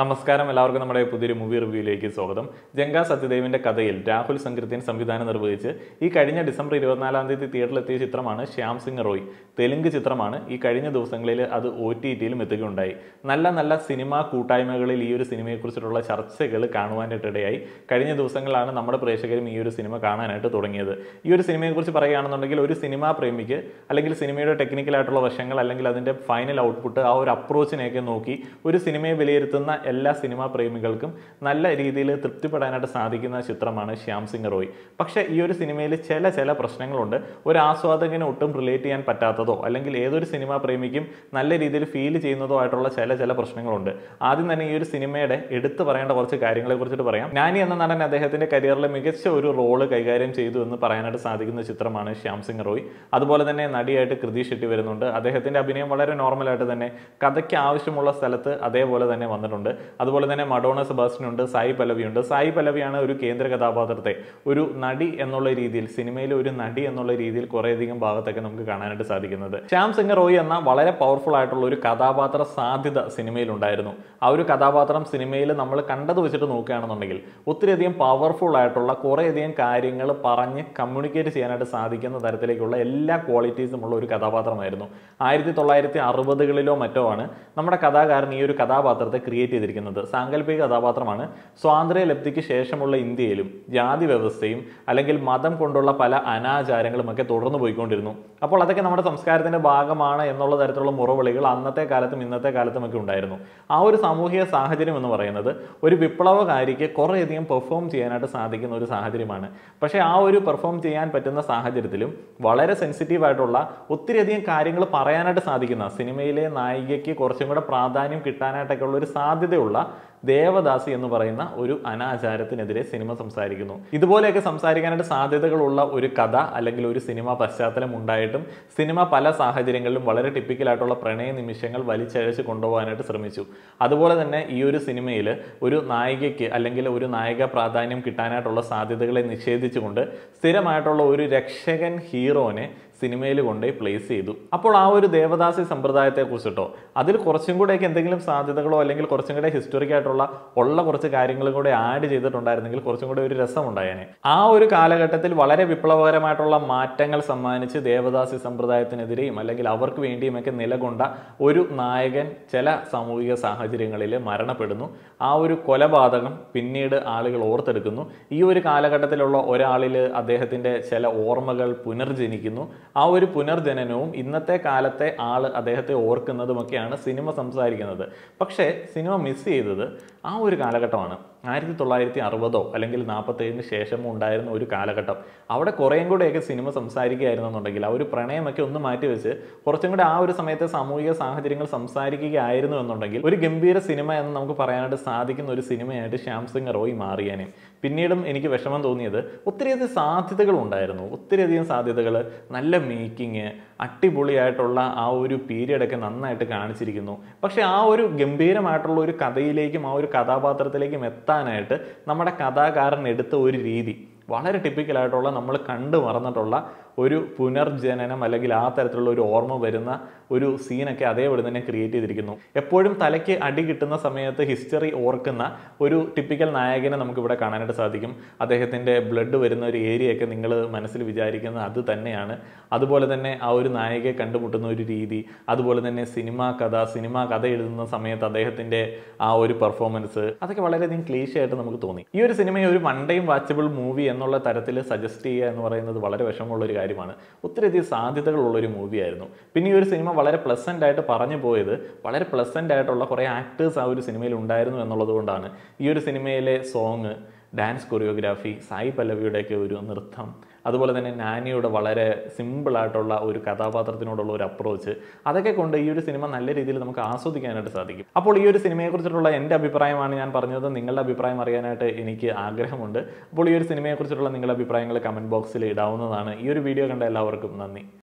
നമസ്കാരം എല്ലാവർക്കും നമ്മുടെ പുതിയൊരു മൂവി റിവ്യൂയിലേക്ക് സ്വാഗതം ജംഗാ സത്യദേവിന്റെ കഥയിൽ രാഹുൽ സംഗീതത്തിന് സംവിധാനം നിർവഹിച്ച് ഈ കഴിഞ്ഞ ഡിസംബർ ഇരുപത്തിനാലാം തീയതി തിയേറ്ററിലെത്തിയ ചിത്രമാണ് ശ്യാം സിംഗ് റോയ് തെലുങ്ക് ചിത്രമാണ് ഈ കഴിഞ്ഞ ദിവസങ്ങളിൽ അത് ഒ ടി ടിയിലും എത്തുകയുണ്ടായി നല്ല നല്ല സിനിമാ കൂട്ടായ്മകളിൽ ഈ ഒരു സിനിമയെക്കുറിച്ചിട്ടുള്ള ചർച്ചകൾ കാണുവാനായിട്ടിടയായി കഴിഞ്ഞ ദിവസങ്ങളാണ് നമ്മുടെ പ്രേക്ഷകരും ഈ ഒരു സിനിമ കാണാനായിട്ട് തുടങ്ങിയത് ഈ ഒരു സിനിമയെക്കുറിച്ച് പറയുകയാണെന്നുണ്ടെങ്കിൽ ഒരു സിനിമാ പ്രേമിക്ക് അല്ലെങ്കിൽ സിനിമയുടെ ടെക്നിക്കലായിട്ടുള്ള വശങ്ങൾ അല്ലെങ്കിൽ അതിൻ്റെ ഫൈനൽ ഔട്ട്പുട്ട് ആ ഒരു അപ്രോച്ചിനെയൊക്കെ നോക്കി ഒരു സിനിമയെ വിലയിരുത്തുന്ന എല്ലാ സിനിമാ പ്രേമികൾക്കും നല്ല രീതിയിൽ തൃപ്തിപ്പെടാനായിട്ട് സാധിക്കുന്ന ചിത്രമാണ് ശ്യാം സിംഗ് റോയ് പക്ഷേ ഈ ഒരു സിനിമയിൽ ചില ചില പ്രശ്നങ്ങളുണ്ട് ഒരു ആസ്വാദകന് ഒട്ടും റിലേറ്റ് ചെയ്യാൻ പറ്റാത്തതോ അല്ലെങ്കിൽ ഏതൊരു സിനിമാ പ്രേമിക്കും നല്ല രീതിയിൽ ഫീൽ ചെയ്യുന്നതോ ആയിട്ടുള്ള ചില ചില പ്രശ്നങ്ങളുണ്ട് ആദ്യം തന്നെ ഈ ഒരു സിനിമയുടെ എടുത്തു പറയേണ്ട കുറച്ച് കാര്യങ്ങളെ കുറിച്ചിട്ട് പറയാം നാനി എന്ന നടൻ അദ്ദേഹത്തിന്റെ കരിയറിലെ മികച്ച ഒരു റോള് കൈകാര്യം ചെയ്തു എന്ന് പറയാനായിട്ട് സാധിക്കുന്ന ചിത്രമാണ് ശ്യാം സിംഗ് റോയ് അതുപോലെ തന്നെ നടിയായിട്ട് കൃതി ഷെട്ടി വരുന്നുണ്ട് അദ്ദേഹത്തിന്റെ അഭിനയം വളരെ നോർമലായിട്ട് തന്നെ കഥയ്ക്ക് ആവശ്യമുള്ള സ്ഥലത്ത് അതേപോലെ തന്നെ വന്നിട്ടുണ്ട് അതുപോലെ തന്നെ മഡോണ ഉണ്ട് സായി ഉണ്ട് സായി പലവിയാണ് ഒരു കേന്ദ്ര കഥാപാത്രത്തെ ഒരു നടി എന്നുള്ള രീതിയിൽ സിനിമയിൽ ഒരു നടി എന്നുള്ള രീതിയിൽ കുറേയധികം ഭാഗത്തൊക്കെ നമുക്ക് കാണാനായിട്ട് സാധിക്കുന്നത് ശ്യാം സിംഗ് റോയ് എന്ന വളരെ പവർഫുൾ ആയിട്ടുള്ള ഒരു കഥാപാത്ര സാധ്യത സിനിമയിലുണ്ടായിരുന്നു ആ ഒരു കഥാപാത്രം സിനിമയിൽ നമ്മൾ കണ്ടത് വെച്ചിട്ട് നോക്കുകയാണെന്നുണ്ടെങ്കിൽ ഒത്തിരിയധികം പവർഫുൾ ആയിട്ടുള്ള കുറേയധികം കാര്യങ്ങൾ പറഞ്ഞ് കമ്മ്യൂണിക്കേറ്റ് ചെയ്യാനായിട്ട് സാധിക്കുന്ന തരത്തിലേക്കുള്ള എല്ലാ ക്വാളിറ്റീസും ഉള്ള ഒരു കഥാപാത്രമായിരുന്നു ആയിരത്തി തൊള്ളായിരത്തി അറുപതുകളിലോ മറ്റോ ആണ് നമ്മുടെ കഥാകാരൻ ഈ ഒരു കഥാപാത്രത്തെ ക്രിയേറ്റ് ചെയ്തിരിക്കുന്നത് സാങ്കല്പിക കഥാപാത്രമാണ് സ്വാതന്ത്ര്യ ലബ്ധിക്ക് ശേഷമുള്ള ഇന്ത്യയിലും ജാതി വ്യവസ്ഥയും അല്ലെങ്കിൽ മതം കൊണ്ടുള്ള പല അനാചാരങ്ങളും ഒക്കെ തുടർന്നു പോയിക്കൊണ്ടിരുന്നു അപ്പോൾ അതൊക്കെ നമ്മുടെ സംസ്കാരത്തിന്റെ ഭാഗമാണ് എന്നുള്ള തരത്തിലുള്ള മുറവിളികൾ അന്നത്തെ കാലത്തും ഇന്നത്തെ കാലത്തും ഒക്കെ ഉണ്ടായിരുന്നു ആ ഒരു സാമൂഹിക സാഹചര്യം എന്ന് പറയുന്നത് ഒരു വിപ്ലവകാരിക്ക് കുറേയധികം പെർഫോം ചെയ്യാനായിട്ട് സാധിക്കുന്ന ഒരു സാഹചര്യമാണ് പക്ഷേ ആ ഒരു പെർഫോം ചെയ്യാൻ പറ്റുന്ന സാഹചര്യത്തിലും വളരെ സെൻസിറ്റീവ് ആയിട്ടുള്ള ഒത്തിരിയധികം കാര്യങ്ങൾ പറയാനായിട്ട് സാധിക്കുന്ന സിനിമയിലെ നായികയ്ക്ക് കുറച്ചും കൂടെ പ്രാധാന്യം കിട്ടാനായിട്ടൊക്കെ ഉള്ള ഒരു സാധ്യത സാധ്യതയുള്ള ദേവദാസി എന്ന് പറയുന്ന ഒരു അനാചാരത്തിനെതിരെ സിനിമ സംസാരിക്കുന്നു ഇതുപോലെയൊക്കെ സംസാരിക്കാനായിട്ട് സാധ്യതകളുള്ള ഒരു കഥ അല്ലെങ്കിൽ ഒരു സിനിമ പശ്ചാത്തലം ഉണ്ടായിട്ടും സിനിമ പല സാഹചര്യങ്ങളിലും വളരെ ടിപ്പിക്കലായിട്ടുള്ള പ്രണയ നിമിഷങ്ങൾ വലിച്ചഴച്ച് കൊണ്ടുപോകാനായിട്ട് ശ്രമിച്ചു അതുപോലെ തന്നെ ഈ ഒരു സിനിമയിൽ ഒരു നായികയ്ക്ക് അല്ലെങ്കിൽ ഒരു നായിക പ്രാധാന്യം കിട്ടാനായിട്ടുള്ള സാധ്യതകളെ നിഷേധിച്ചുകൊണ്ട് സ്ഥിരമായിട്ടുള്ള ഒരു രക്ഷകൻ ഹീറോനെ സിനിമയിൽ കൊണ്ടുപോയി പ്ലേസ് ചെയ്തു അപ്പോൾ ആ ഒരു ദേവദാസി കുറിച്ചിട്ടോ അതിൽ കുറച്ചും കൂടെയൊക്കെ എന്തെങ്കിലും സാധ്യതകളോ അല്ലെങ്കിൽ കുറച്ചും കൂടെ ഹിസ്റ്റോറിക് ആയിട്ടുള്ള ഉള്ള കുറച്ച് കാര്യങ്ങളും കൂടെ ആഡ് ചെയ്തിട്ടുണ്ടായിരുന്നെങ്കിൽ കുറച്ചും കൂടെ ഒരു രസമുണ്ടായേനെ ആ ഒരു കാലഘട്ടത്തിൽ വളരെ വിപ്ലവകരമായിട്ടുള്ള മാറ്റങ്ങൾ സമ്മാനിച്ച് ദേവദാസി സമ്പ്രദായത്തിനെതിരെയും അല്ലെങ്കിൽ അവർക്ക് വേണ്ടിയുമൊക്കെ നിലകൊണ്ട ഒരു നായകൻ ചില സാമൂഹിക സാഹചര്യങ്ങളിൽ മരണപ്പെടുന്നു ആ ഒരു കൊലപാതകം പിന്നീട് ആളുകൾ ഓർത്തെടുക്കുന്നു ഈ ഒരു കാലഘട്ടത്തിലുള്ള ഒരാളിൽ അദ്ദേഹത്തിൻ്റെ ചില ഓർമ്മകൾ പുനർജനിക്കുന്നു ആ ഒരു പുനർജനനവും ഇന്നത്തെ കാലത്തെ ആൾ അദ്ദേഹത്തെ ഓർക്കുന്നതുമൊക്കെയാണ് സിനിമ സംസാരിക്കുന്നത് പക്ഷേ സിനിമ മിസ് ചെയ്തത് ആ ഒരു കാലഘട്ടമാണ് ആയിരത്തി തൊള്ളായിരത്തി അറുപതോ അല്ലെങ്കിൽ നാൽപ്പത്തേഴിന് ശേഷമോ ഉണ്ടായിരുന്ന ഒരു കാലഘട്ടം അവിടെ കുറേയും കൂടെയൊക്കെ സിനിമ സംസാരിക്കുകയായിരുന്നുണ്ടെങ്കിൽ ആ ഒരു പ്രണയമൊക്കെ ഒന്ന് മാറ്റി വെച്ച് കുറച്ചും കൂടെ ആ ഒരു സമയത്തെ സാമൂഹിക സാഹചര്യങ്ങൾ സംസാരിക്കുകയായിരുന്നു എന്നുണ്ടെങ്കിൽ ഒരു ഗംഭീര സിനിമ എന്ന് നമുക്ക് പറയാനായിട്ട് സാധിക്കുന്ന ഒരു സിനിമയായിട്ട് ശ്യാം സിംഗ് റോയ് മാറിയാനേയും പിന്നീടും എനിക്ക് വിഷമം തോന്നിയത് ഒത്തിരിയധികം സാധ്യതകൾ ഉണ്ടായിരുന്നു ഒത്തിരിയധികം സാധ്യതകൾ നല്ല മേക്കിങ് അടിപൊളിയായിട്ടുള്ള ആ ഒരു പീരിയഡൊക്കെ നന്നായിട്ട് കാണിച്ചിരിക്കുന്നു പക്ഷേ ആ ഒരു ഗംഭീരമായിട്ടുള്ള ഒരു കഥയിലേക്കും ആ ഒരു കഥാപാത്രത്തിലേക്കും എത്താനായിട്ട് നമ്മുടെ കഥാകാരൻ എടുത്ത ഒരു രീതി വളരെ ടിപ്പിക്കലായിട്ടുള്ള നമ്മൾ കണ്ടു മറന്നിട്ടുള്ള ഒരു പുനർജനനം അല്ലെങ്കിൽ ആ തരത്തിലുള്ള ഒരു ഓർമ്മ വരുന്ന ഒരു സീനൊക്കെ അതേപോലെ തന്നെ ക്രിയേറ്റ് ചെയ്തിരിക്കുന്നു എപ്പോഴും തലയ്ക്ക് അടി കിട്ടുന്ന സമയത്ത് ഹിസ്റ്ററി ഓർക്കുന്ന ഒരു ടിപ്പിക്കൽ നായകനെ നമുക്ക് ഇവിടെ കാണാനായിട്ട് സാധിക്കും അദ്ദേഹത്തിൻ്റെ ബ്ലഡ് വരുന്ന ഒരു ഏരിയയൊക്കെ നിങ്ങൾ മനസ്സിൽ വിചാരിക്കുന്നത് അത് തന്നെയാണ് അതുപോലെ തന്നെ ആ ഒരു നായകയെ കണ്ടുമുട്ടുന്ന ഒരു രീതി അതുപോലെ തന്നെ സിനിമാ കഥ സിനിമാ കഥ എഴുതുന്ന സമയത്ത് അദ്ദേഹത്തിൻ്റെ ആ ഒരു പെർഫോമൻസ് അതൊക്കെ വളരെയധികം ക്ലീഷായിട്ട് നമുക്ക് തോന്നി ഈ ഒരു സിനിമയെ ഒരു വൺ ടൈം വാച്ചബിൾ മൂവി എന്നുള്ള തരത്തിൽ സജസ്റ്റ് ചെയ്യുക എന്ന് പറയുന്നത് വളരെ വിഷമമുള്ള ഒരു കാര്യം കാര്യമാണ് ഒത്തിരിയധികം സാധ്യതകളുള്ളൊരു മൂവിയായിരുന്നു പിന്നെ ഈ ഒരു സിനിമ വളരെ പ്ലസൻ്റ് ആയിട്ട് പറഞ്ഞു പോയത് വളരെ പ്ലസൻ്റ് ആയിട്ടുള്ള കുറേ ആക്ടേഴ്സ് ആ ഒരു സിനിമയിൽ ഉണ്ടായിരുന്നു എന്നുള്ളത് കൊണ്ടാണ് ഈ ഒരു സിനിമയിലെ സോങ് ഡാൻസ് കൊറിയോഗ്രാഫി സായി പല്ലവിയുടെയൊക്കെ ഒരു നൃത്തം അതുപോലെ തന്നെ നാനിയുടെ വളരെ സിമ്പിളായിട്ടുള്ള ഒരു കഥാപാത്രത്തിനോടുള്ള ഒരു അപ്രോച്ച് അതൊക്കെ കൊണ്ട് ഈ ഒരു സിനിമ നല്ല രീതിയിൽ നമുക്ക് ആസ്വദിക്കാനായിട്ട് സാധിക്കും അപ്പോൾ ഈ ഒരു സിനിമയെക്കുറിച്ചിട്ടുള്ള എൻ്റെ അഭിപ്രായമാണ് ഞാൻ പറഞ്ഞത് നിങ്ങളുടെ അഭിപ്രായം അറിയാനായിട്ട് എനിക്ക് ആഗ്രഹമുണ്ട് അപ്പോൾ ഈ ഒരു സിനിമയെക്കുറിച്ചിട്ടുള്ള നിങ്ങളുടെ അഭിപ്രായങ്ങൾ കമൻറ്റ് ബോക്സിൽ ഇടാവുന്നതാണ് ഈ ഒരു വീഡിയോ കണ്ട എല്ലാവർക്കും നന്ദി